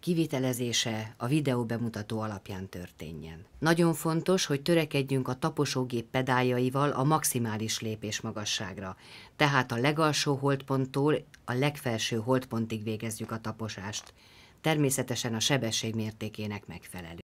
kivitelezése a videó bemutató alapján történjen. Nagyon fontos, hogy törekedjünk a taposógép pedáljaival a maximális lépés magasságra, tehát a legalsó holdponttól a legfelső holdpontig végezzük a taposást, természetesen a sebesség mértékének megfelelő.